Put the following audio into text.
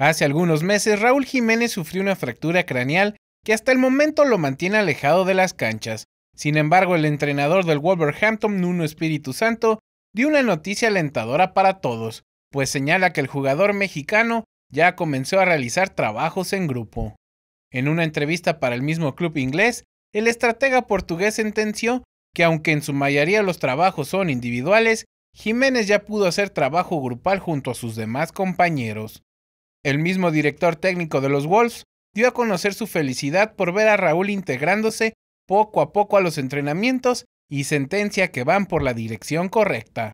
Hace algunos meses Raúl Jiménez sufrió una fractura craneal que hasta el momento lo mantiene alejado de las canchas. Sin embargo, el entrenador del Wolverhampton, Nuno Espíritu Santo, dio una noticia alentadora para todos, pues señala que el jugador mexicano ya comenzó a realizar trabajos en grupo. En una entrevista para el mismo club inglés, el estratega portugués sentenció que aunque en su mayoría los trabajos son individuales, Jiménez ya pudo hacer trabajo grupal junto a sus demás compañeros. El mismo director técnico de los Wolves dio a conocer su felicidad por ver a Raúl integrándose poco a poco a los entrenamientos y sentencia que van por la dirección correcta.